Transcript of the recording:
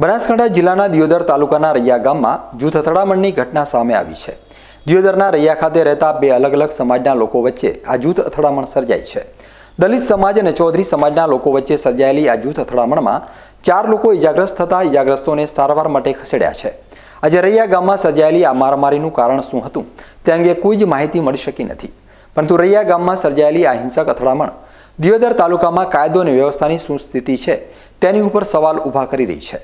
બનાસકાંઠા જિલ્લાના દિયોદર તાલુકાના રૈયા ગામમાં જૂથ અથડામણની ઘટના સામે આવી છે દિયોદરના રૈયા ખાતે રહેતા બે અલગ અલગ સમાજના લોકો વચ્ચે આ જૂથ અથડામણ સર્જાઈ છે દલિત સમાજ અને ચૌધરી સમાજના લોકો વચ્ચે સર્જાયેલી આ જૂથ અથડામણમાં ચાર લોકો ઇજાગ્રસ્ત થતા ઇજાગ્રસ્તોને સારવાર માટે ખસેડ્યા છે આજે રૈયા ગામમાં સર્જાયેલી આ મારામારીનું કારણ શું હતું તે અંગે કોઈ જ માહિતી મળી શકી નથી પરંતુ રૈયા ગામમાં સર્જાયેલી આ હિંસક અથડામણ દિયોદર તાલુકામાં કાયદો અને વ્યવસ્થાની શું સ્થિતિ છે તેની ઉપર સવાલ ઊભા કરી રહી છે